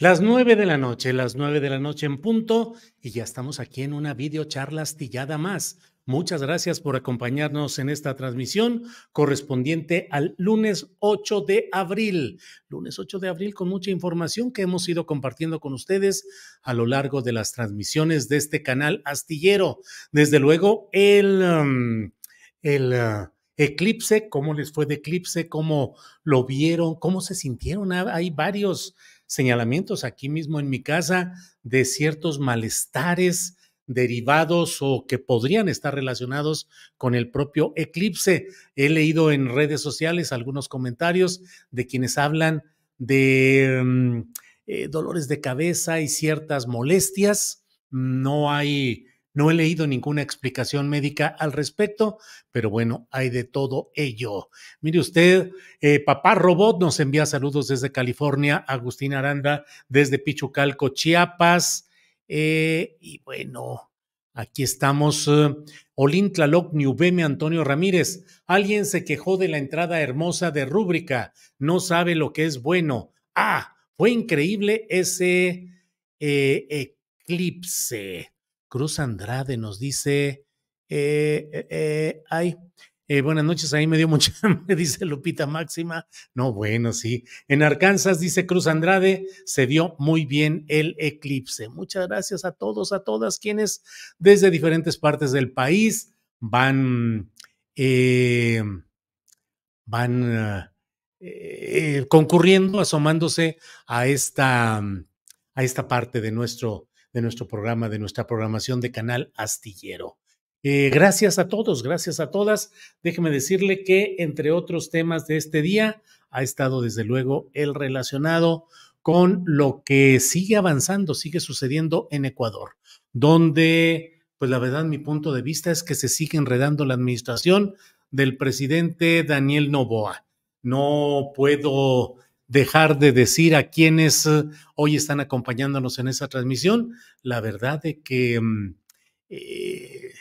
Las nueve de la noche, las nueve de la noche en punto, y ya estamos aquí en una videocharla astillada más. Muchas gracias por acompañarnos en esta transmisión correspondiente al lunes 8 de abril. Lunes 8 de abril con mucha información que hemos ido compartiendo con ustedes a lo largo de las transmisiones de este canal astillero. Desde luego, el, um, el uh, eclipse, cómo les fue de eclipse, cómo lo vieron, cómo se sintieron. Hay varios señalamientos aquí mismo en mi casa de ciertos malestares derivados o que podrían estar relacionados con el propio eclipse. He leído en redes sociales algunos comentarios de quienes hablan de mm, eh, dolores de cabeza y ciertas molestias. No hay no he leído ninguna explicación médica al respecto, pero bueno, hay de todo ello. Mire usted, eh, Papá Robot nos envía saludos desde California, Agustín Aranda desde Pichucalco, Chiapas. Eh, y bueno, aquí estamos. Eh, Olin Tlaloc Antonio Ramírez. Alguien se quejó de la entrada hermosa de rúbrica. No sabe lo que es bueno. Ah, fue increíble ese eh, eclipse. Cruz Andrade nos dice, eh, eh, eh, ay, buenas noches, ahí me dio mucha me dice Lupita Máxima. No, bueno, sí. En Arkansas, dice Cruz Andrade, se dio muy bien el eclipse. Muchas gracias a todos, a todas quienes desde diferentes partes del país van, van concurriendo, asomándose a esta, a esta parte de nuestro de nuestro programa, de nuestra programación de Canal Astillero. Eh, gracias a todos, gracias a todas. Déjeme decirle que, entre otros temas de este día, ha estado desde luego el relacionado con lo que sigue avanzando, sigue sucediendo en Ecuador, donde, pues la verdad, mi punto de vista es que se sigue enredando la administración del presidente Daniel Novoa. No puedo dejar de decir a quienes eh, hoy están acompañándonos en esa transmisión la verdad de que mm, eh,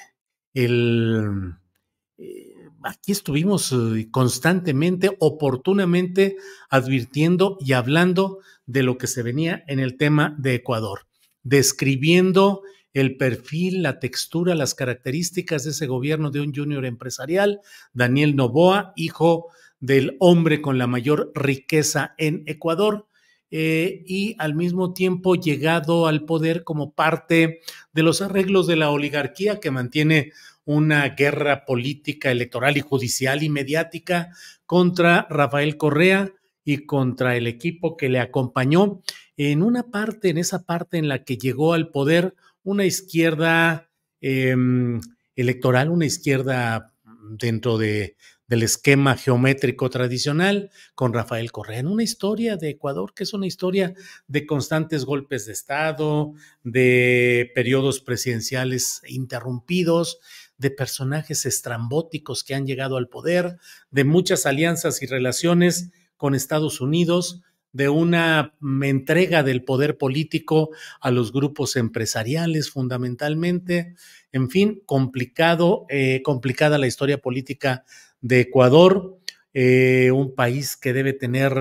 eh, aquí estuvimos constantemente, oportunamente advirtiendo y hablando de lo que se venía en el tema de Ecuador, describiendo el perfil, la textura, las características de ese gobierno de un junior empresarial, Daniel Novoa, hijo del hombre con la mayor riqueza en Ecuador. Eh, y al mismo tiempo llegado al poder como parte de los arreglos de la oligarquía que mantiene una guerra política, electoral y judicial y mediática contra Rafael Correa y contra el equipo que le acompañó en una parte, en esa parte en la que llegó al poder una izquierda em, electoral, una izquierda dentro de, del esquema geométrico tradicional con Rafael Correa, en una historia de Ecuador que es una historia de constantes golpes de Estado, de periodos presidenciales interrumpidos, de personajes estrambóticos que han llegado al poder, de muchas alianzas y relaciones con Estados Unidos, de una entrega del poder político a los grupos empresariales fundamentalmente. En fin, complicado, eh, complicada la historia política de Ecuador, eh, un país que debe tener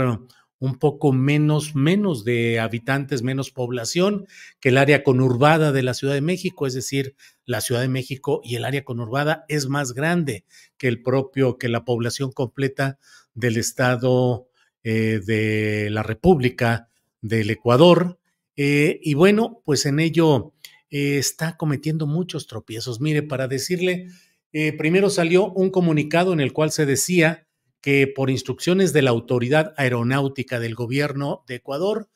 un poco menos, menos de habitantes, menos población que el área conurbada de la Ciudad de México, es decir, la Ciudad de México y el área conurbada es más grande que el propio, que la población completa del estado eh, de la República del Ecuador. Eh, y bueno, pues en ello está cometiendo muchos tropiezos. Mire, para decirle eh, primero salió un comunicado en el cual se decía que por instrucciones de la Autoridad Aeronáutica del Gobierno de Ecuador,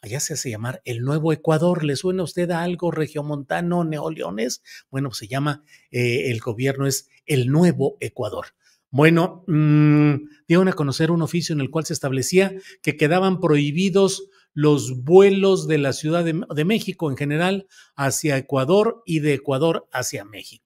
allá se hace llamar el Nuevo Ecuador. ¿Le suena a usted a algo regiomontano, neoleones? Bueno, se llama, eh, el gobierno es el Nuevo Ecuador. Bueno, mm, dieron a conocer un oficio en el cual se establecía que quedaban prohibidos los vuelos de la Ciudad de México en general hacia Ecuador y de Ecuador hacia México.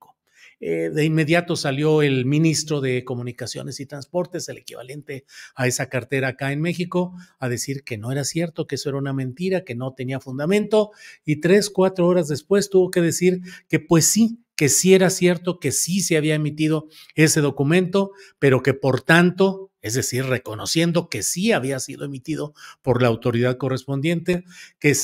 Eh, de inmediato salió el ministro de Comunicaciones y Transportes, el equivalente a esa cartera acá en México, a decir que no era cierto, que eso era una mentira, que no tenía fundamento. Y tres, cuatro horas después tuvo que decir que pues sí, que sí era cierto, que sí se había emitido ese documento, pero que por tanto es decir, reconociendo que sí había sido emitido por la autoridad correspondiente, que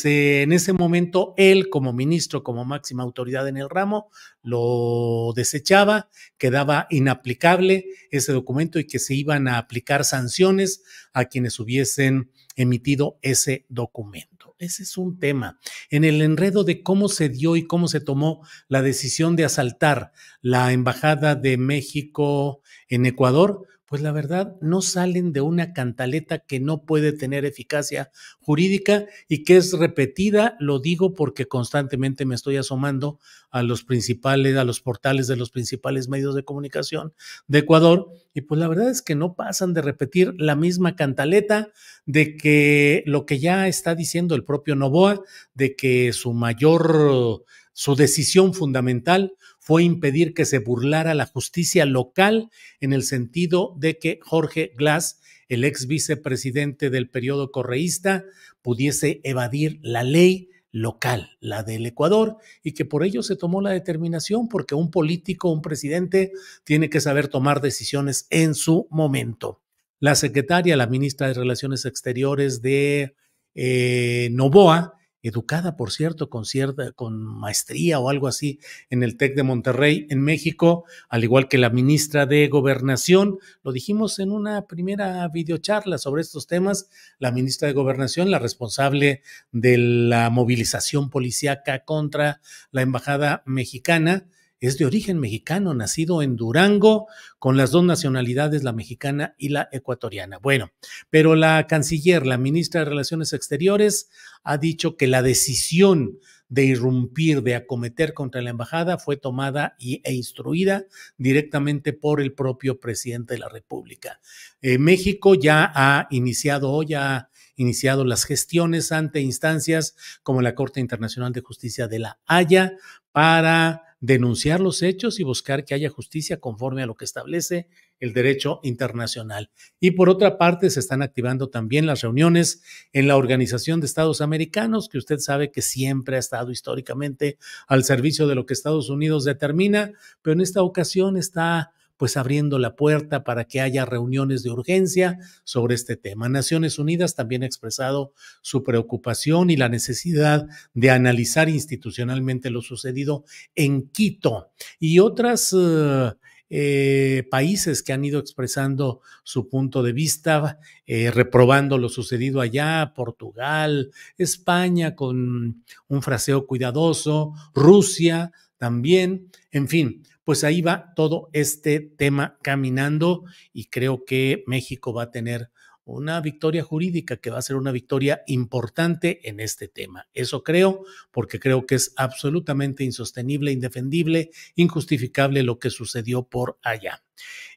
en ese momento él como ministro, como máxima autoridad en el ramo, lo desechaba, quedaba inaplicable ese documento y que se iban a aplicar sanciones a quienes hubiesen emitido ese documento. Ese es un tema. En el enredo de cómo se dio y cómo se tomó la decisión de asaltar la Embajada de México en Ecuador, pues la verdad no salen de una cantaleta que no puede tener eficacia jurídica y que es repetida, lo digo porque constantemente me estoy asomando a los principales, a los portales de los principales medios de comunicación de Ecuador y pues la verdad es que no pasan de repetir la misma cantaleta de que lo que ya está diciendo el propio Novoa, de que su mayor, su decisión fundamental fue impedir que se burlara la justicia local en el sentido de que Jorge Glass, el ex vicepresidente del periodo correísta, pudiese evadir la ley local, la del Ecuador, y que por ello se tomó la determinación, porque un político, un presidente, tiene que saber tomar decisiones en su momento. La secretaria, la ministra de Relaciones Exteriores de eh, Novoa, educada, por cierto, con, cierta, con maestría o algo así en el TEC de Monterrey, en México, al igual que la ministra de Gobernación. Lo dijimos en una primera videocharla sobre estos temas, la ministra de Gobernación, la responsable de la movilización policíaca contra la Embajada Mexicana, es de origen mexicano, nacido en Durango, con las dos nacionalidades, la mexicana y la ecuatoriana. Bueno, pero la canciller, la ministra de Relaciones Exteriores, ha dicho que la decisión de irrumpir, de acometer contra la embajada, fue tomada e instruida directamente por el propio presidente de la República. Eh, México ya ha iniciado hoy, ha iniciado las gestiones ante instancias como la Corte Internacional de Justicia de la Haya para denunciar los hechos y buscar que haya justicia conforme a lo que establece el derecho internacional. Y por otra parte, se están activando también las reuniones en la Organización de Estados Americanos, que usted sabe que siempre ha estado históricamente al servicio de lo que Estados Unidos determina, pero en esta ocasión está pues abriendo la puerta para que haya reuniones de urgencia sobre este tema. Naciones Unidas también ha expresado su preocupación y la necesidad de analizar institucionalmente lo sucedido en Quito y otros eh, eh, países que han ido expresando su punto de vista, eh, reprobando lo sucedido allá, Portugal, España con un fraseo cuidadoso, Rusia también, en fin, pues ahí va todo este tema caminando y creo que México va a tener una victoria jurídica que va a ser una victoria importante en este tema. Eso creo, porque creo que es absolutamente insostenible, indefendible, injustificable lo que sucedió por allá.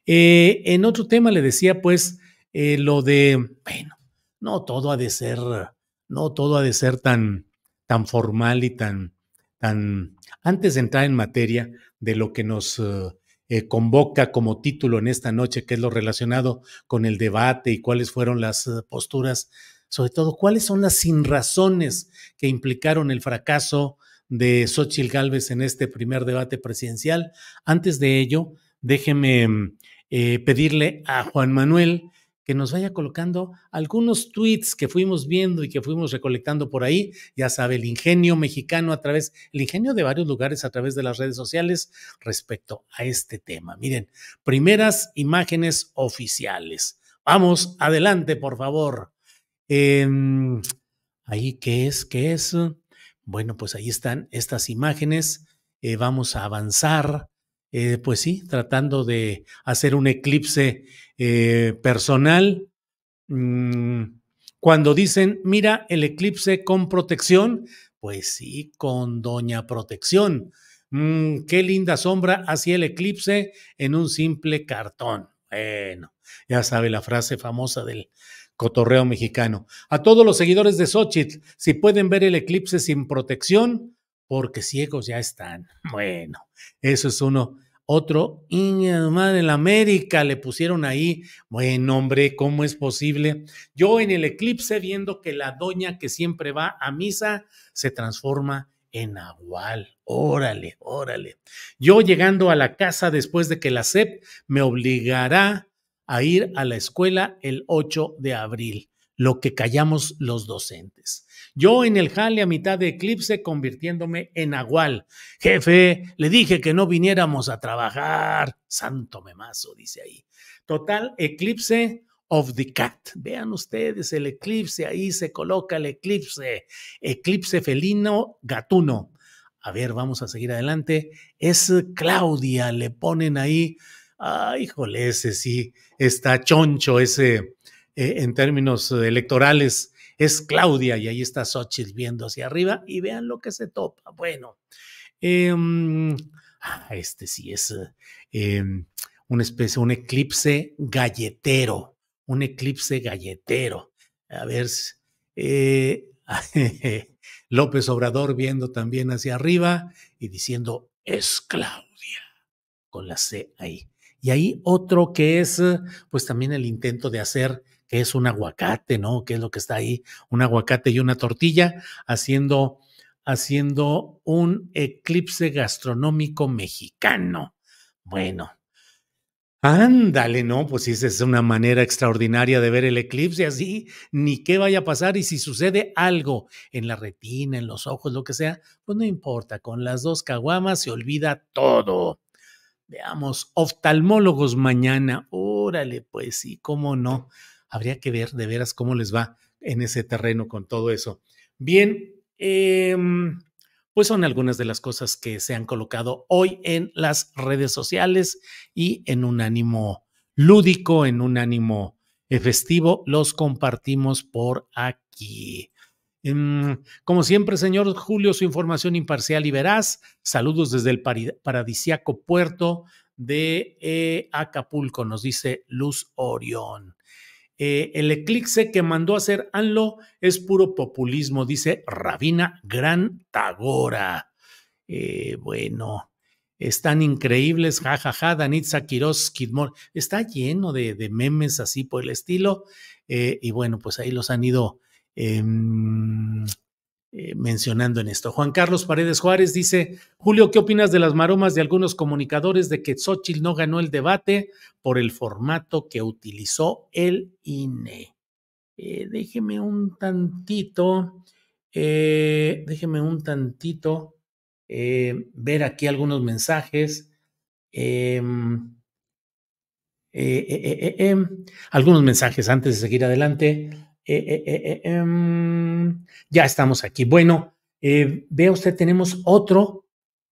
Eh, en otro tema le decía, pues, eh, lo de, bueno, no todo ha de ser, no todo ha de ser tan, tan formal y tan, tan, antes de entrar en materia, de lo que nos eh, eh, convoca como título en esta noche, que es lo relacionado con el debate y cuáles fueron las eh, posturas, sobre todo cuáles son las sinrazones que implicaron el fracaso de Xochitl Gálvez en este primer debate presidencial. Antes de ello, déjeme mm, pedirle a Juan Manuel que nos vaya colocando algunos tweets que fuimos viendo y que fuimos recolectando por ahí. Ya sabe, el ingenio mexicano a través, el ingenio de varios lugares a través de las redes sociales respecto a este tema. Miren, primeras imágenes oficiales. Vamos, adelante, por favor. Em, ahí, ¿qué es? ¿Qué es? Bueno, pues ahí están estas imágenes. Eh, vamos a avanzar. Eh, pues sí, tratando de hacer un eclipse eh, personal. Mm, cuando dicen, mira el eclipse con protección, pues sí, con doña protección. Mm, qué linda sombra hacia el eclipse en un simple cartón. Bueno, ya sabe la frase famosa del cotorreo mexicano. A todos los seguidores de Xochitl, si pueden ver el eclipse sin protección, porque ciegos ya están. Bueno, eso es uno. Otro, Iña, madre, de la América le pusieron ahí. buen hombre, ¿cómo es posible? Yo en el eclipse viendo que la doña que siempre va a misa se transforma en Agual. Órale, órale. Yo llegando a la casa después de que la SEP me obligará a ir a la escuela el 8 de abril lo que callamos los docentes. Yo en el jale a mitad de eclipse convirtiéndome en agual. Jefe, le dije que no viniéramos a trabajar. Santo memazo, dice ahí. Total, eclipse of the cat. Vean ustedes el eclipse, ahí se coloca el eclipse. Eclipse felino gatuno. A ver, vamos a seguir adelante. Es Claudia, le ponen ahí. Ay, ah, híjole, ese sí está choncho, ese eh, en términos eh, electorales es Claudia y ahí está Xochitl viendo hacia arriba y vean lo que se topa. Bueno, em, ah, este sí es em, una especie, un eclipse galletero, un eclipse galletero. A ver, eh, López Obrador viendo también hacia arriba y diciendo, es Claudia, con la C ahí. Y ahí otro que es, pues también el intento de hacer que es un aguacate, ¿no? ¿Qué es lo que está ahí? Un aguacate y una tortilla haciendo, haciendo un eclipse gastronómico mexicano. Bueno. Ándale, no, pues esa es una manera extraordinaria de ver el eclipse, así ni qué vaya a pasar y si sucede algo en la retina, en los ojos, lo que sea, pues no importa, con las dos caguamas se olvida todo. Veamos, oftalmólogos mañana, órale, pues sí, cómo no habría que ver de veras cómo les va en ese terreno con todo eso. Bien, em, pues son algunas de las cosas que se han colocado hoy en las redes sociales y en un ánimo lúdico, en un ánimo festivo, los compartimos por aquí. Em, como siempre, señor Julio, su información imparcial y veraz. Saludos desde el paradisiaco puerto de eh, Acapulco, nos dice Luz Orión. Eh, el eclipse que mandó a hacer ANLO es puro populismo, dice Rabina Gran Tagora. Eh, bueno, están increíbles, jajaja, ja, ja, Danitza Quiroz Kidmore. Está lleno de, de, memes así por el estilo. Eh, y bueno, pues ahí los han ido em, eh, mencionando en esto. Juan Carlos Paredes Juárez dice, Julio, ¿qué opinas de las maromas de algunos comunicadores de que Xochitl no ganó el debate por el formato que utilizó el INE? Eh, déjeme un tantito, eh, déjeme un tantito ver aquí algunos mensajes. algunos mensajes antes de seguir adelante. Eh, eh, eh, em, ya estamos aquí. Bueno, vea usted, tenemos otro.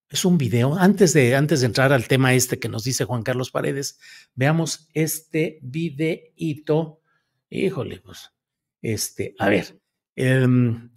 Es un video. Antes de, antes de entrar al tema este que nos dice Juan Carlos Paredes, veamos este videíto. Híjole, pues. Este, a ver. Em,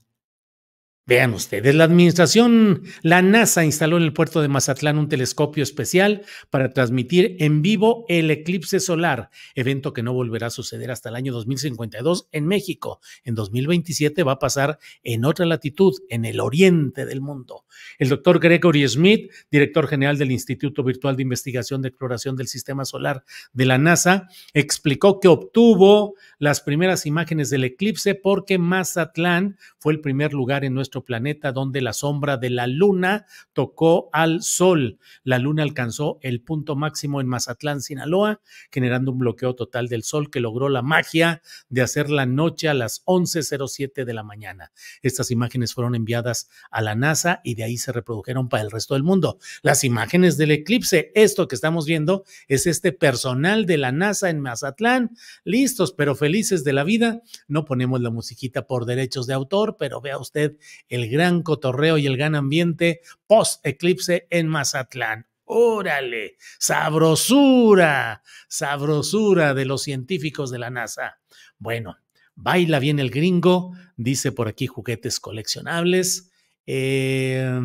Vean ustedes, la administración, la NASA instaló en el puerto de Mazatlán un telescopio especial para transmitir en vivo el eclipse solar, evento que no volverá a suceder hasta el año 2052 en México. En 2027 va a pasar en otra latitud, en el oriente del mundo. El doctor Gregory Smith, director general del Instituto Virtual de Investigación de Exploración del Sistema Solar de la NASA, explicó que obtuvo las primeras imágenes del eclipse porque Mazatlán fue el primer lugar en nuestro planeta donde la sombra de la luna tocó al sol. La luna alcanzó el punto máximo en Mazatlán, Sinaloa, generando un bloqueo total del sol que logró la magia de hacer la noche a las 11.07 de la mañana. Estas imágenes fueron enviadas a la NASA y de ahí se reprodujeron para el resto del mundo. Las imágenes del eclipse, esto que estamos viendo es este personal de la NASA en Mazatlán, listos pero felices de la vida. No ponemos la musiquita por derechos de autor, pero vea usted el gran cotorreo y el gran ambiente post eclipse en Mazatlán. Órale, sabrosura, sabrosura de los científicos de la NASA. Bueno, baila bien el gringo, dice por aquí juguetes coleccionables. Eh,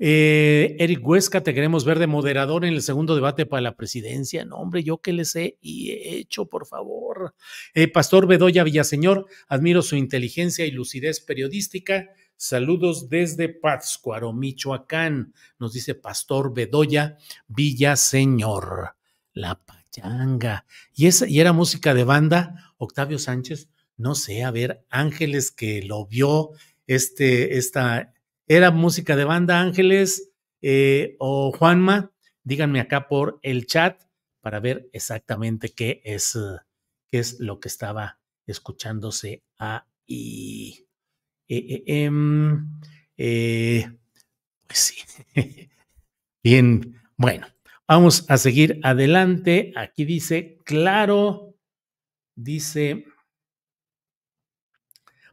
eh, Eric Huesca, te queremos ver de moderador en el segundo debate para la presidencia. No, hombre, yo que les he y he hecho, por favor. Eh, Pastor Bedoya Villaseñor, admiro su inteligencia y lucidez periodística. Saludos desde Pátzcuaro, Michoacán, nos dice Pastor Bedoya Villaseñor. La pachanga. ¿Y, esa, y era música de banda, Octavio Sánchez? No sé, a ver, Ángeles que lo vio este, esta era música de banda Ángeles eh, o Juanma, díganme acá por el chat para ver exactamente qué es, qué es lo que estaba escuchándose ahí. Eh, eh, em, pues sí. Bien, bueno, vamos a seguir adelante. Aquí dice, claro, dice,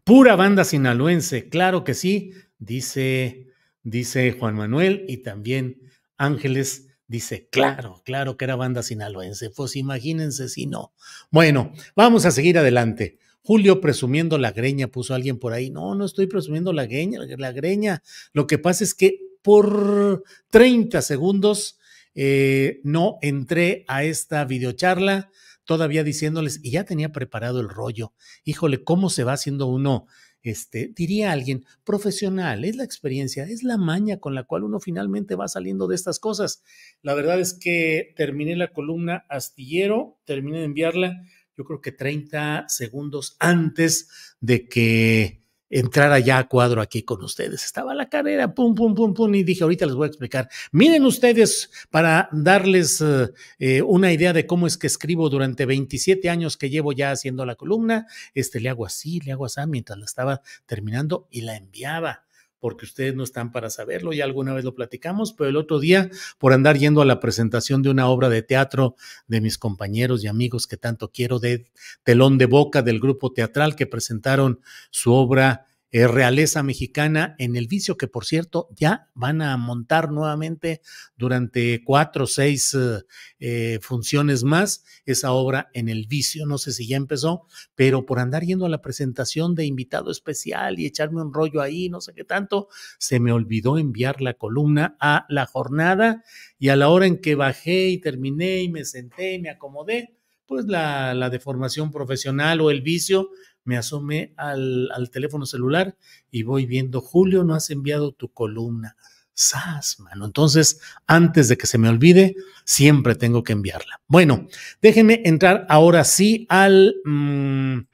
pura banda sinaloense, claro que sí, dice, dice Juan Manuel, y también Ángeles dice, claro, claro que era banda sinaloense. Pues imagínense si no. Bueno, vamos a seguir adelante. Julio presumiendo la greña, puso alguien por ahí. No, no estoy presumiendo la greña, la greña. Lo que pasa es que por 30 segundos eh, no entré a esta videocharla todavía diciéndoles, y ya tenía preparado el rollo. Híjole, ¿cómo se va haciendo uno este, diría alguien, profesional, es la experiencia, es la maña con la cual uno finalmente va saliendo de estas cosas. La verdad es que terminé la columna astillero, terminé de enviarla, yo creo que 30 segundos antes de que entrar allá a cuadro aquí con ustedes. Estaba la carrera, pum, pum, pum, pum, y dije, ahorita les voy a explicar. Miren ustedes para darles eh, eh, una idea de cómo es que escribo durante 27 años que llevo ya haciendo la columna. Este, le hago así, le hago así, mientras la estaba terminando y la enviaba porque ustedes no están para saberlo, ya alguna vez lo platicamos, pero el otro día, por andar yendo a la presentación de una obra de teatro de mis compañeros y amigos que tanto quiero, de Telón de Boca, del grupo teatral que presentaron su obra eh, realeza mexicana en el vicio que, por cierto, ya van a montar nuevamente durante cuatro o seis eh, eh, funciones más esa obra en el vicio. No sé si ya empezó, pero por andar yendo a la presentación de invitado especial y echarme un rollo ahí, no sé qué tanto, se me olvidó enviar la columna a la jornada y a la hora en que bajé y terminé y me senté y me acomodé, pues la, deformación profesional o el vicio, me asomé al, teléfono celular y voy viendo, Julio, no has enviado tu columna. Sas, mano. Entonces, antes de que se me olvide, siempre tengo que enviarla. Bueno, déjenme entrar ahora sí al... Mm,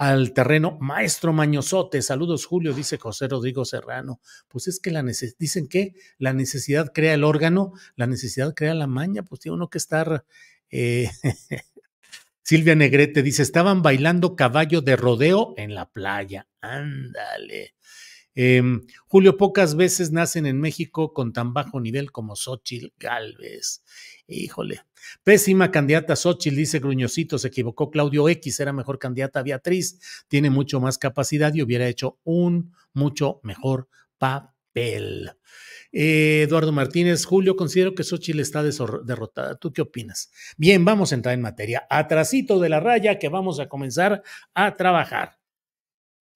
al terreno. Maestro Mañosote, saludos Julio, dice José Rodrigo Serrano. Pues es que la dicen que la necesidad crea el órgano, la necesidad crea la maña, pues tiene uno que estar eh, Silvia Negrete dice, estaban bailando caballo de rodeo en la playa. Ándale. Em, Julio, pocas veces nacen en México con tan bajo nivel como Xochitl Galvez. Híjole. Pésima candidata Xochitl, dice Gruñosito, se equivocó. Claudio X era mejor candidata Beatriz, tiene mucho más capacidad y hubiera hecho un mucho mejor papel eh, Eduardo Martínez, Julio, considero que Xochitl está derrotada. ¿Tú qué opinas? Bien, vamos a entrar en materia. Atrasito de la raya que vamos a comenzar a trabajar.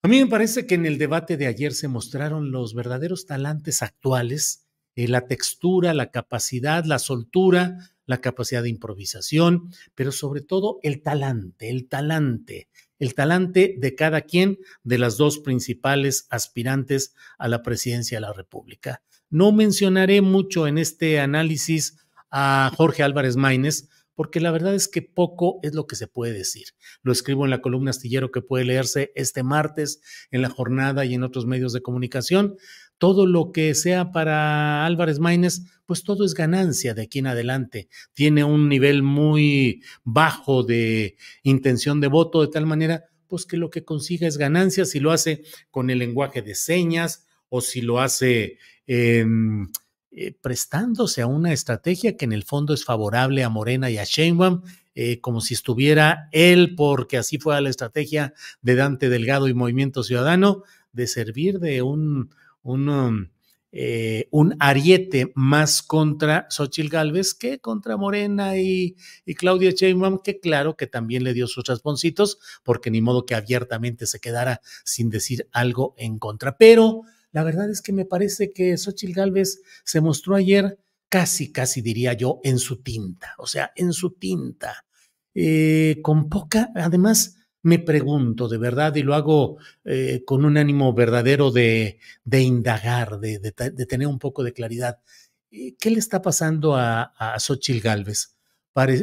A mí me parece que en el debate de ayer se mostraron los verdaderos talantes actuales, eh, la textura, la capacidad, la soltura la capacidad de improvisación, pero sobre todo el talante, el talante, el talante de cada quien de las dos principales aspirantes a la presidencia de la República. No mencionaré mucho en este análisis a Jorge Álvarez Maínez, porque la verdad es que poco es lo que se puede decir. Lo escribo en la columna astillero que puede leerse este martes en la jornada y en otros medios de comunicación todo lo que sea para Álvarez Maínez, pues todo es ganancia de aquí en adelante. Tiene un nivel muy bajo de intención de voto, de tal manera, pues que lo que consiga es ganancia si lo hace con el lenguaje de señas o si lo hace... Em, eh, prestándose a una estrategia que en el fondo es favorable a Morena y a Sheinbaum, eh, como si estuviera él, porque así fue la estrategia de Dante Delgado y Movimiento Ciudadano, de servir de un Um, eh, un, ariete más contra Xochitl Galvez que contra Morena y, Claudia Sheinbaum, que claro que también le dio sus rasponcitos, porque ni modo que abiertamente se quedara sin decir algo en contra. Pero la verdad es que me parece que Xochitl Galvez se mostró ayer casi, casi diría yo, en su tinta, o sea, en su tinta, eh, con poca, además, me pregunto de verdad y lo hago eh, con un ánimo verdadero de, indagar, de, tener un poco de claridad. ¿Qué le está pasando a, a Xochitl Galvez?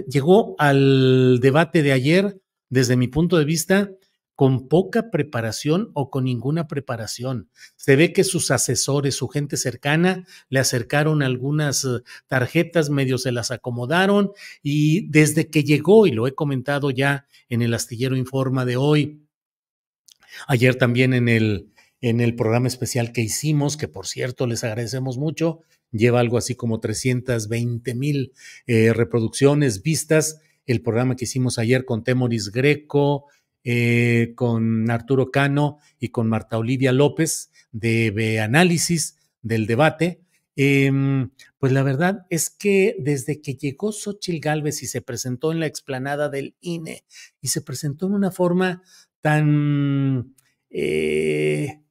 llegó al debate de ayer, desde mi punto de vista, con poca preparación o con ninguna preparación. Se ve que sus asesores, su gente cercana, le acercaron algunas eh, tarjetas, medio se las acomodaron y desde que llegó, y lo he comentado ya en el astillero Informa de hoy, ayer también en el, en el programa especial que hicimos, que por cierto les agradecemos mucho, lleva algo así como 320 mil eh, reproducciones, vistas, el programa que hicimos ayer con Temoris Greco, eh, con Arturo Cano y con Marta Olivia López de, análisis del debate. Em, pues la verdad es que desde que llegó Xochitl Gálvez y se presentó en la explanada del INE y se presentó en una forma tan, eh,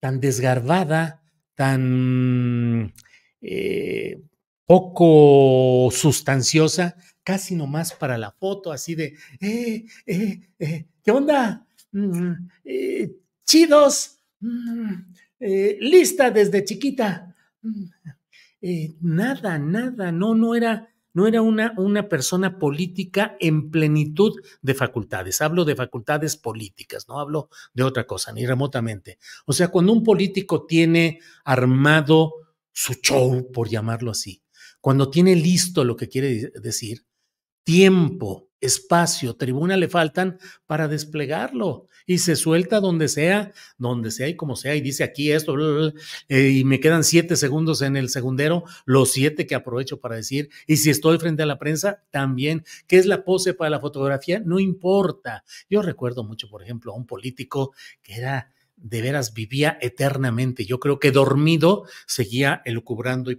tan desgarbada, tan eh, poco sustanciosa, casi nomás para la foto, así de, eh, eh, eh ¿qué onda? Mm, mm, eh, chidos, mm, eh, lista desde chiquita. Eh, nada, nada, no, no era, no era una, una persona política en plenitud de facultades. Hablo de facultades políticas, no hablo de otra cosa, ni remotamente. O sea, cuando un político tiene armado su show, por llamarlo así, cuando tiene listo lo que quiere decir, tiempo, espacio, tribuna le faltan para desplegarlo y se suelta donde sea, donde sea y como sea, y dice aquí esto, eh, y me quedan siete segundos en el segundero, los siete que aprovecho para decir, y si estoy frente a la prensa, también, ¿qué es la pose para la fotografía? No importa. Yo recuerdo mucho, por ejemplo, a un político que era de veras vivía eternamente. Yo creo que dormido seguía elucubrando y,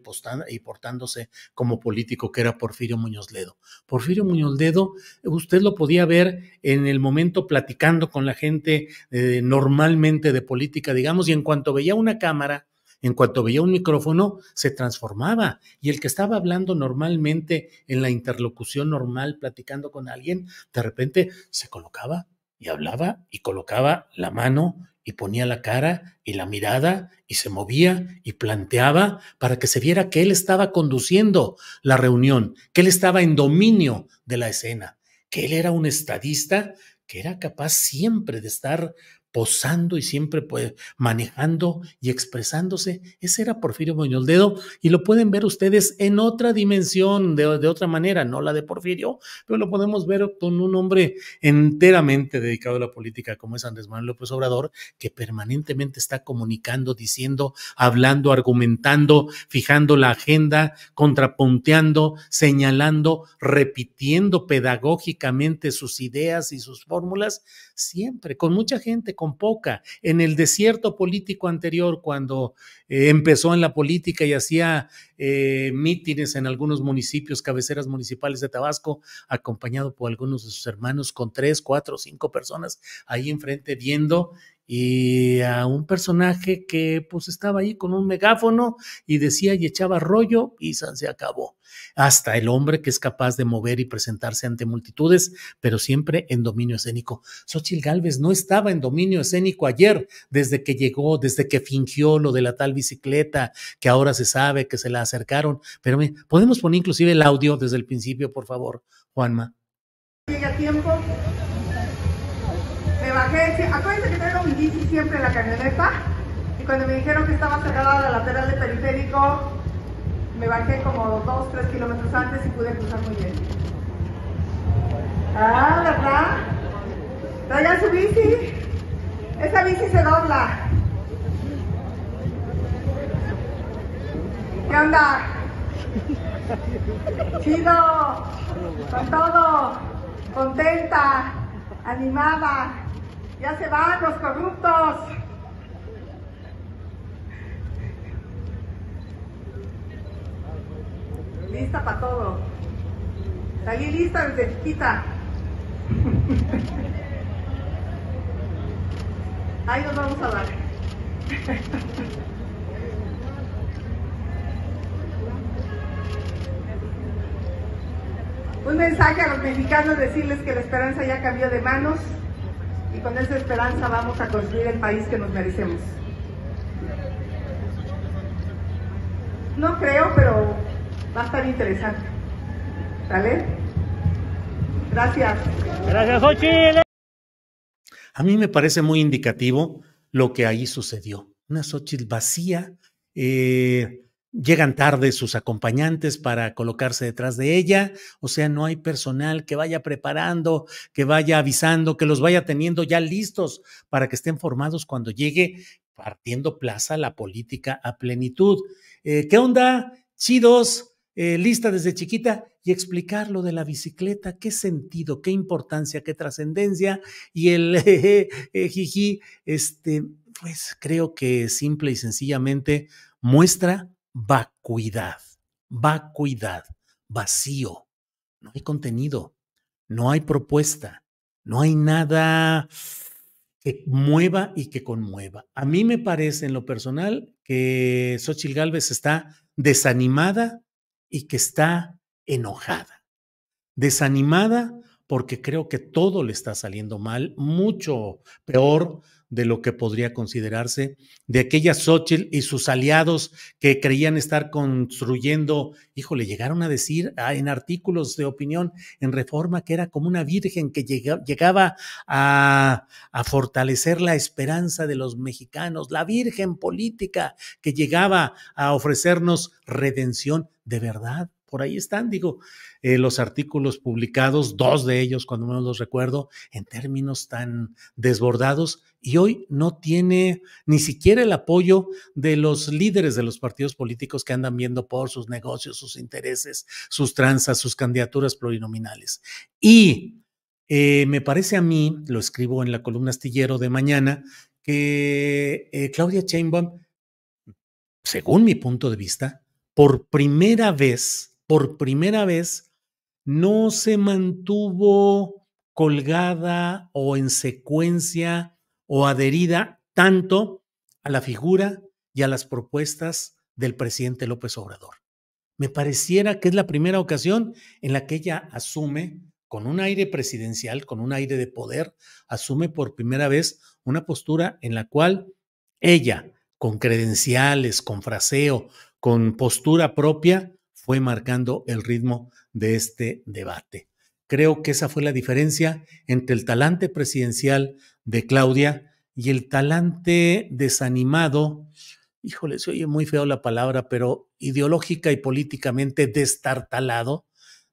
portándose como político que era Porfirio Muñoz Ledo. Porfirio Muñoz Ledo, usted lo podía ver en el momento platicando con la gente eh, normalmente de política, digamos, y en cuanto veía una cámara, en cuanto veía un micrófono, se transformaba y el que estaba hablando normalmente en la interlocución normal, platicando con alguien, de repente se colocaba y hablaba y colocaba la mano y ponía la cara y la mirada y se movía y planteaba para que se viera que él estaba conduciendo la reunión, que él estaba en dominio de la escena, que él era un estadista que era capaz siempre de estar posando y siempre pues, manejando y expresándose. Ese era Porfirio Muñoz Dedo y lo pueden ver ustedes en otra dimensión, de, de, otra manera, no la de Porfirio, pero lo podemos ver con un hombre enteramente dedicado a la política como es Andrés Manuel López Obrador, que permanentemente está comunicando, diciendo, hablando, argumentando, fijando la agenda, contrapunteando, señalando, repitiendo pedagógicamente sus ideas y sus fórmulas, siempre con mucha gente, con poca. En el desierto político anterior, cuando eh, empezó en la política y hacía eh, mítines en algunos municipios, cabeceras municipales de Tabasco, acompañado por algunos de sus hermanos con tres, cuatro, cinco personas ahí enfrente viendo y a un personaje que pues estaba ahí con un megáfono y decía y echaba rollo y se acabó. Hasta el hombre que es capaz de mover y presentarse ante multitudes, pero siempre en dominio escénico. Xochil Gálvez no estaba en dominio escénico ayer, desde que llegó, desde que fingió lo de la tal bicicleta, que ahora se sabe que se la acercaron. Pero podemos poner inclusive el audio desde el principio, por favor, Juanma. Llega tiempo Acuérdense que traigo mi bici siempre en la camioneta. Y cuando me dijeron que estaba cerrada la lateral del periférico, me bajé como 2, 3 kilómetros antes y pude cruzar muy bien. Ah, ¿verdad? Traigan su bici. Esa bici se dobla. ¿Qué onda? Chido, con todo, contenta, animada, ya se van los corruptos. Lista para todo. Salí lista desde chiquita. Ahí nos vamos a dar. Un mensaje a los mexicanos, decirles que la esperanza ya cambió de manos, y con esa esperanza vamos a construir el país que nos merecemos. No creo, pero va a estar interesante. ¿Sale? Gracias. Gracias, Xochitl. A mí me parece muy indicativo lo que ahí sucedió. Una Xochitl vacía, eh, Llegan tarde sus acompañantes para colocarse detrás de ella, o sea, no hay personal que vaya preparando, que vaya avisando, que los vaya teniendo ya listos para que estén formados cuando llegue partiendo plaza la política a plenitud. Eh, ¿Qué onda? Chidos, eh, lista desde chiquita y explicar lo de la bicicleta, qué sentido, qué importancia, qué trascendencia y el jeje, eh, jiji, este, pues creo que simple y sencillamente muestra vacuidad, vacuidad, vacío. No hay contenido, no hay propuesta, no hay nada que mueva y que conmueva. A mí me parece en lo personal que Xochitl Gálvez está desanimada y que está enojada. Desanimada porque creo que todo le está saliendo mal, mucho peor de lo que podría considerarse, de aquella Xochitl y sus aliados que creían estar construyendo, híjole, llegaron a decir ah, en artículos de opinión en Reforma que era como una virgen que llegaba a, a fortalecer la esperanza de los mexicanos, la virgen política que llegaba a ofrecernos redención de verdad por ahí están, digo, eh, los artículos publicados, dos de ellos, cuando menos los recuerdo, en términos tan desbordados, y hoy no tiene ni siquiera el apoyo de los líderes de los partidos políticos que andan viendo por sus negocios, sus intereses, sus tranzas, sus candidaturas plurinominales. Y eh, me parece a mí, lo escribo en la columna astillero de mañana, que eh, Claudia Chainbaum, según mi punto de vista, por primera vez por primera vez no se mantuvo colgada o en secuencia o adherida tanto a la figura y a las propuestas del presidente López Obrador. Me pareciera que es la primera ocasión en la que ella asume, con un aire presidencial, con un aire de poder, asume por primera vez una postura en la cual ella, con credenciales, con fraseo, con postura propia, fue marcando el ritmo de este debate. Creo que esa fue la diferencia entre el talante presidencial de Claudia y el talante desanimado, híjole, se oye muy feo la palabra, pero ideológica y políticamente destartalado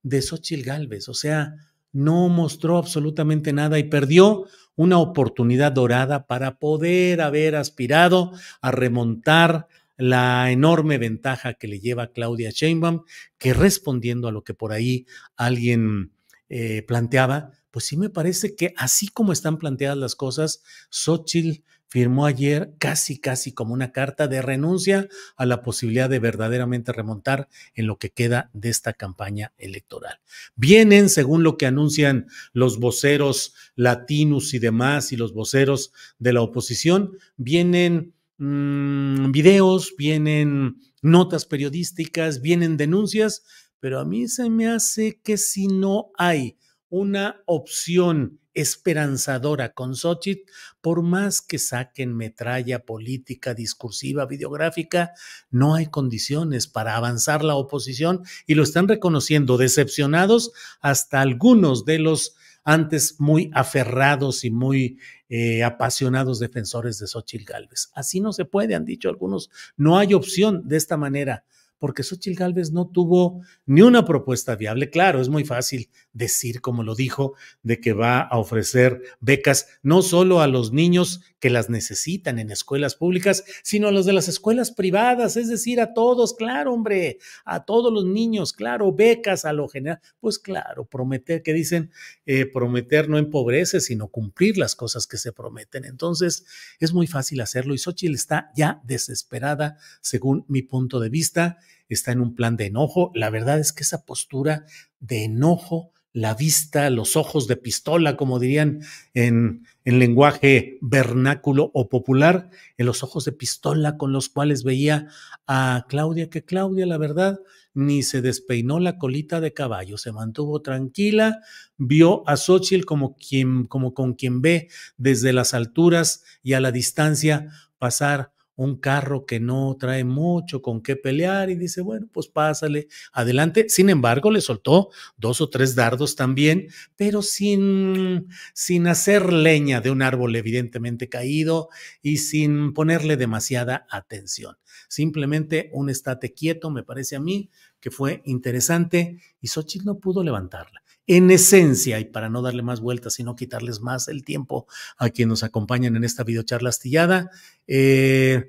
de Xochitl Gálvez. O sea, no mostró absolutamente nada y perdió una oportunidad dorada para poder haber aspirado a remontar la enorme ventaja que le lleva Claudia Sheinbaum, que respondiendo a lo que por ahí alguien eh, planteaba, pues sí me parece que así como están planteadas las cosas, Xochitl firmó ayer casi, casi como una carta de renuncia a la posibilidad de verdaderamente remontar en lo que queda de esta campaña electoral. Vienen, según lo que anuncian los voceros latinos y demás, y los voceros de la oposición, vienen Mm, videos, vienen notas periodísticas, vienen denuncias, pero a mí se me hace que si no hay una opción esperanzadora con Sochit por más que saquen metralla política, discursiva, videográfica, no hay condiciones para avanzar la oposición y lo están reconociendo decepcionados hasta algunos de los antes muy aferrados y muy eh, apasionados defensores de Xochitl Galvez. Así no se puede, han dicho algunos. No hay opción de esta manera, porque Xochitl Galvez no tuvo ni una propuesta viable. Claro, es muy fácil decir, como lo dijo, de que va a ofrecer becas no solo a los niños que las necesitan en escuelas públicas, sino a los de las escuelas privadas, es decir, a todos, claro, hombre, a todos los niños, claro, becas a lo general. Pues claro, prometer, que dicen, eh, prometer no empobrece, sino cumplir las cosas que se prometen. Entonces, es muy fácil hacerlo y Xochitl está ya desesperada, según mi punto de vista está en un plan de enojo. La verdad es que esa postura de enojo, la vista, los ojos de pistola, como dirían en, en lenguaje vernáculo o popular, en eh, los ojos de pistola con los cuales veía a Claudia, que Claudia, la verdad, ni se despeinó la colita de caballo, se mantuvo tranquila, vio a Xochitl como, quien, como con quien ve desde las alturas y a la distancia pasar un carro que no trae mucho con qué pelear y dice, bueno, pues pásale adelante. Sin embargo, le soltó dos o tres dardos también, pero sin, sin hacer leña de un árbol evidentemente caído y sin ponerle demasiada atención. Simplemente un estate quieto, me parece a mí, que fue interesante y Xochitl no pudo levantarla en esencia, y para no darle más vueltas sino quitarles más el tiempo a quienes nos acompañan en esta videocharla astillada, eh,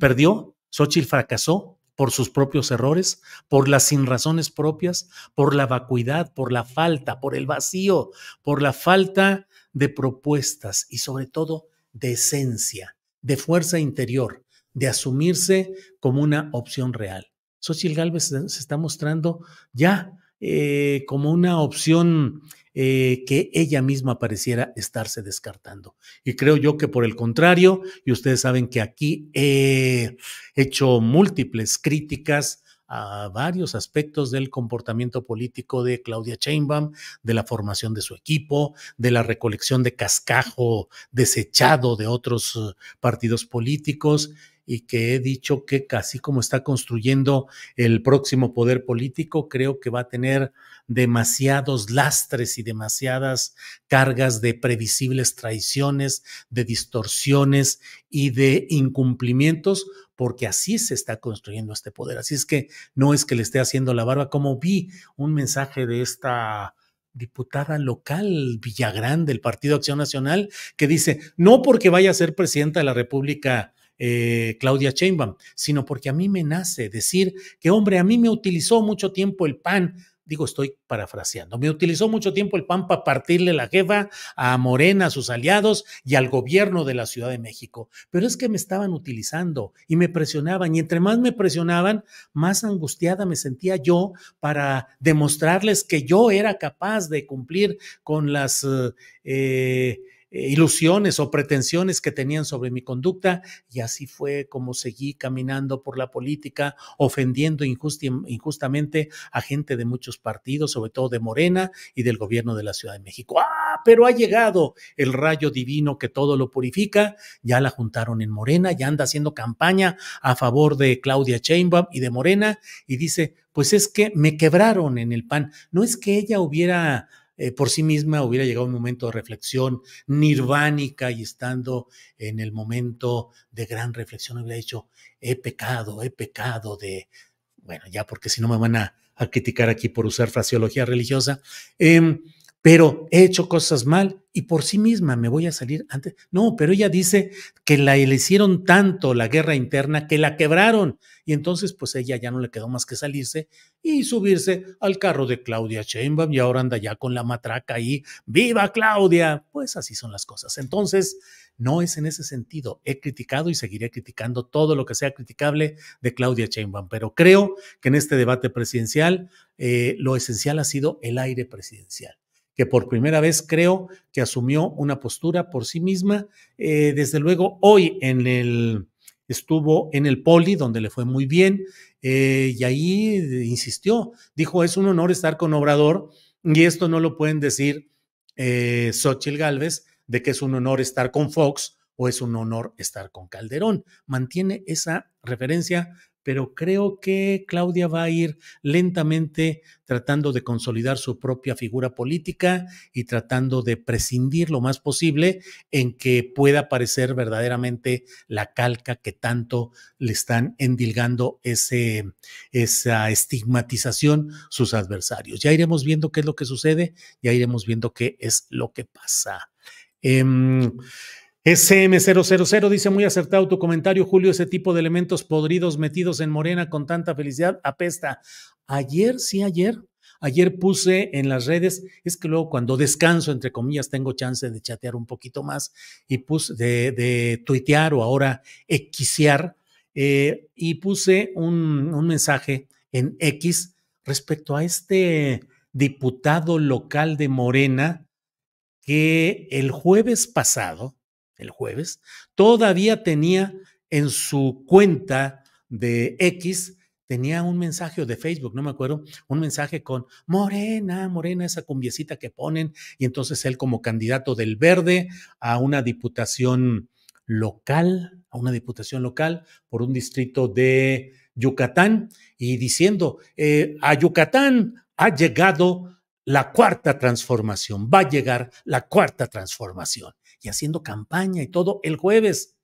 perdió, Xochitl fracasó por sus propios errores, por las sinrazones propias, por la vacuidad, por la falta, por el vacío, por la falta de propuestas y sobre todo de esencia, de fuerza interior, de asumirse como una opción real. Xochitl Galvez eh, se está mostrando ya eh, como una opción eh, que ella misma pareciera estarse descartando. Y creo yo que por el contrario, y ustedes saben que aquí he hecho múltiples críticas a varios aspectos del comportamiento político de Claudia Sheinbaum, de la formación de su equipo, de la recolección de cascajo desechado de otros eh, partidos políticos y que he dicho que casi como está construyendo el próximo poder político, creo que va a tener demasiados lastres y demasiadas cargas de previsibles traiciones, de distorsiones y de incumplimientos, porque así se está construyendo este poder. Así es que no es que le esté haciendo la barba, como vi un mensaje de esta diputada local Villagrán del Partido Acción Nacional que dice, no porque vaya a ser presidenta de la República eh, Claudia Sheinbaum, sino porque a mí me nace decir que, hombre, a mí me utilizó mucho tiempo el PAN digo, estoy parafraseando, me utilizó mucho tiempo el PAN para partirle la jefa a Morena, a sus aliados y al gobierno de la Ciudad de México. Pero es que me estaban utilizando y me presionaban y entre más me presionaban, más angustiada me sentía yo para demostrarles que yo era capaz de cumplir con las... Eh, eh, ilusiones o pretensiones que tenían sobre mi conducta y así fue como seguí caminando por la política, ofendiendo injustamente a gente de muchos partidos, sobre todo de Morena y del gobierno de la Ciudad de México. ¡Ah! Pero ha llegado el rayo divino que todo lo purifica, ya la juntaron en Morena, ya anda haciendo campaña a favor de Claudia Sheinbaum y de Morena y dice, pues es que me quebraron en el PAN. No es que ella hubiera eh, por sí misma hubiera llegado un momento de reflexión nirvánica y estando en el momento de gran reflexión hubiera dicho, he pecado, he pecado de, bueno, ya porque si no me van a, a criticar aquí por usar fraseología religiosa. Em, pero he hecho cosas mal y por sí misma me voy a salir antes. No, pero ella dice que la le hicieron tanto la guerra interna que la quebraron y entonces pues ella ya no le quedó más que salirse y subirse al carro de Claudia Sheinbaum y ahora anda ya con la matraca ahí, viva Claudia. Pues así son las cosas. Entonces, no es en ese sentido. He criticado y seguiré criticando todo lo que sea criticable de Claudia Sheinbaum, pero creo que en este debate presidencial eh, lo esencial ha sido el aire presidencial que por primera vez creo que asumió una postura por sí misma. Eh, desde luego, hoy en el estuvo en el Poli, donde le fue muy bien, eh, y ahí eh, insistió, dijo, es un honor estar con Obrador, y esto no lo pueden decir eh, Xochitl Galvez, de que es un honor estar con Fox o es un honor estar con Calderón. Mantiene esa referencia pero creo que Claudia va a ir lentamente tratando de consolidar su propia figura política y tratando de prescindir lo más posible en que pueda parecer verdaderamente la calca que tanto le están endilgando ese, esa estigmatización sus adversarios. Ya iremos viendo qué es lo que sucede, ya iremos viendo qué es lo que pasa. Em, SM000 dice muy acertado tu comentario, Julio. Ese tipo de elementos podridos metidos en Morena con tanta felicidad apesta. Ayer, sí, ayer, Ayer puse en las redes, es que luego cuando descanso, entre comillas, tengo chance de chatear un poquito más y puse de, tuitear o ahora equiciar eh, y puse un, mensaje en X respecto a este diputado local de Morena que el jueves pasado el jueves, todavía tenía en su cuenta de X, tenía un mensaje de Facebook, no me acuerdo, un mensaje con Morena, Morena, esa cumbiecita que ponen, y entonces él como candidato del verde a una diputación local, a una diputación local por un distrito de Yucatán, y diciendo, eh, a Yucatán ha llegado la cuarta transformación, va a llegar la cuarta transformación y haciendo campaña y todo el jueves.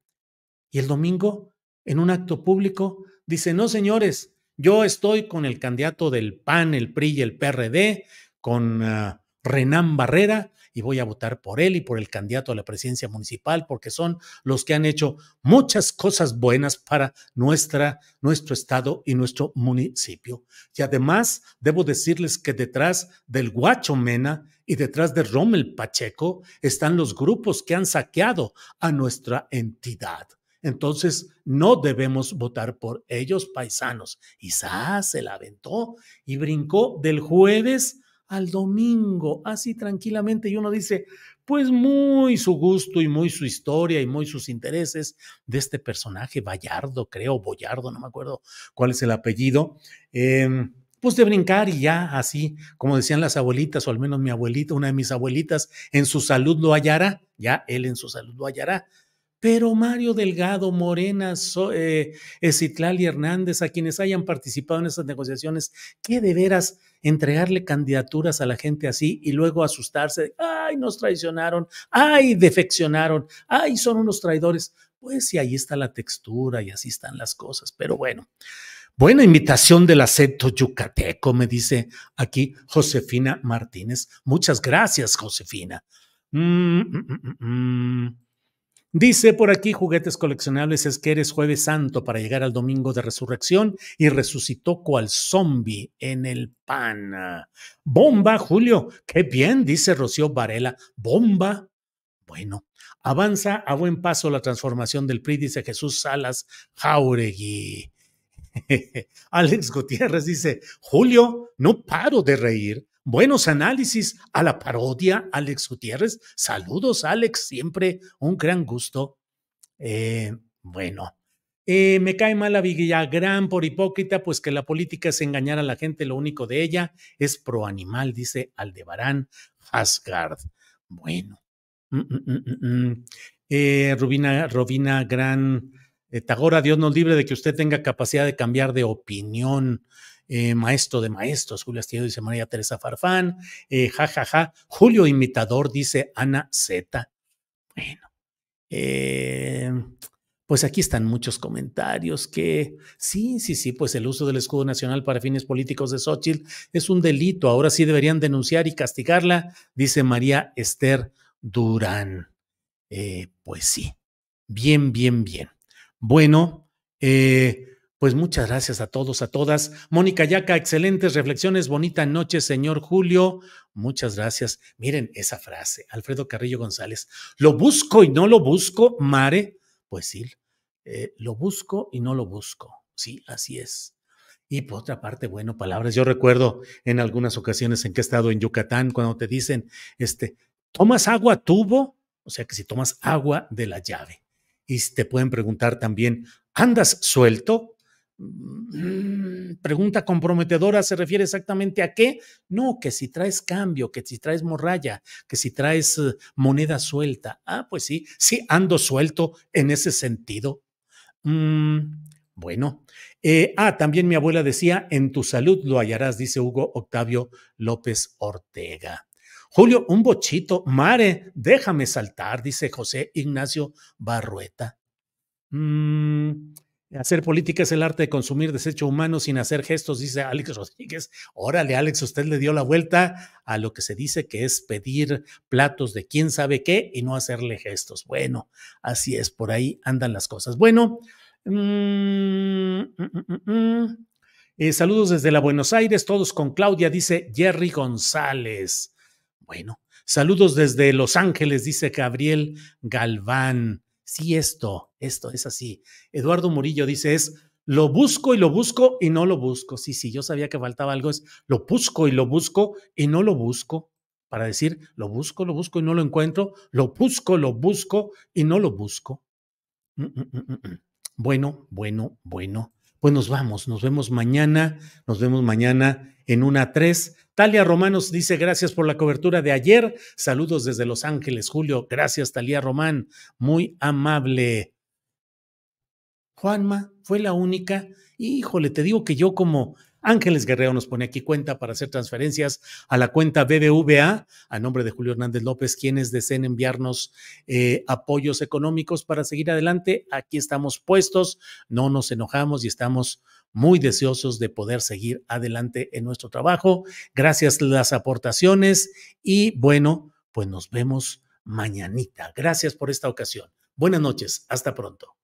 Y el domingo, en un acto público, dice, no, señores, yo estoy con el candidato del PAN, el PRI y el PRD, con Renan ah, Renán Barrera, y voy a votar por él y por el candidato a la presidencia municipal, porque son los que han hecho muchas cosas buenas para nuestra, nuestro estado y nuestro municipio. Y además, debo decirles que detrás del Guacho Mena y detrás de Rommel Pacheco están los grupos que han saqueado a nuestra entidad. Entonces, no debemos votar por ellos, paisanos. Quizás se la aventó y brincó del jueves al domingo, así tranquilamente, y uno dice, pues muy su gusto y muy su historia y muy sus intereses de este personaje, Bayardo creo, Boyardo, no me acuerdo cuál es el apellido, em, pues de brincar y ya, así, como decían las abuelitas, o al menos mi abuelita, una de mis abuelitas, en su salud lo hallará, ya él en su salud lo hallará pero Mario Delgado, Morena, so, eh, y Hernández, a quienes hayan participado en esas negociaciones, ¿qué de veras entregarle candidaturas a la gente así y luego asustarse? ¡Ay, nos traicionaron! ¡Ay, defeccionaron! ¡Ay, son unos traidores! Pues sí, ahí está la textura y así están las cosas, pero bueno. Buena invitación del acepto yucateco, me dice aquí Josefina Martínez. Muchas gracias, Josefina. Mm, mm, mm, Dice por aquí juguetes coleccionables es que eres jueves santo para llegar al domingo de resurrección y resucitó cual zombie en el pan. Bomba, Julio. Qué bien, dice Rocío Varela. Bomba. Bueno, avanza a buen paso la transformación del PRI, dice Jesús Salas Jauregui. Alex Gutiérrez dice, Julio, no paro de reír buenos análisis a la parodia, Alex Gutiérrez. Saludos, Alex, siempre un gran gusto. Eh, bueno, eh, me cae mal la Gran por hipócrita, pues que la política es engañar a la gente, lo único de ella es pro animal, dice Aldebarán Asgard. Bueno. Mm, mm, mm, eh, Rubina, Gran eh, Tagora, Dios nos libre de que usted tenga capacidad de cambiar de opinión. Eh, maestro de maestros, Julio Astillo dice María Teresa Farfán, eh, ja, ja, ja, Julio imitador, dice Ana Z. Bueno, em, pues aquí están muchos comentarios que sí, sí, sí, pues el uso del escudo nacional para fines políticos de Xochitl es un delito. Ahora sí deberían denunciar y castigarla, dice María Esther Durán. Eh, pues sí, bien, bien, bien. Bueno, eh, pues muchas gracias a todos, a todas. Mónica Yaca, excelentes reflexiones, bonita noche, señor Julio. Muchas gracias. Miren esa frase, Alfredo Carrillo González. Lo busco y no lo busco, Mare. Pues sí, eh, lo busco y no lo busco. Sí, así es. Y por otra parte, bueno, palabras. Yo recuerdo en algunas ocasiones en que he estado en Yucatán cuando te dicen, este, ¿tomas agua tubo? O sea que si tomas agua de la llave. Y te pueden preguntar también, ¿andas suelto? Mm, pregunta comprometedora se refiere exactamente a qué. No, que si traes cambio, que si traes morralla, que si traes eh, moneda suelta. Ah, pues sí, sí, ando suelto en ese sentido. Mm, bueno. Eh, ah, también mi abuela decía, en tu salud lo hallarás, dice Hugo Octavio López Ortega. Julio, un bochito, mare, déjame saltar, dice José Ignacio Barrueta. mmm Hacer política es el arte de consumir desecho humano sin hacer gestos, dice Alex Rodríguez. Órale, Alex, usted le dio la vuelta a lo que se dice que es pedir platos de quién sabe qué y no hacerle gestos. Bueno, así es, por ahí andan las cosas. Bueno, mm, mm, mm, eh, saludos desde la Buenos Aires, todos con Claudia, dice Jerry González. Bueno, saludos desde Los Ángeles, dice Gabriel Galván sí, esto, esto es así. Eduardo Murillo dice, es lo busco y lo busco y no lo busco. Sí, sí, yo sabía que faltaba algo, es lo busco y lo busco y no lo busco. Para decir, lo busco, lo busco y no lo encuentro, lo busco, lo busco y no lo busco. Mm, mm, mm, bueno, bueno, bueno pues nos vamos, nos vemos mañana, nos vemos mañana en una tres. Talia Romanos dice gracias por la cobertura de ayer, saludos desde Los Ángeles, Julio, gracias Talia Román, muy amable. Juanma fue la única, híjole, te digo que yo como Ángeles Guerrero nos pone aquí cuenta para hacer transferencias a la cuenta BBVA a nombre de Julio Hernández López, quienes deseen enviarnos eh, apoyos económicos para seguir adelante. Aquí estamos puestos, no nos enojamos y estamos muy deseosos de poder seguir adelante en nuestro trabajo. Gracias las aportaciones y bueno, pues nos vemos mañanita. Gracias por esta ocasión. Buenas noches, hasta pronto.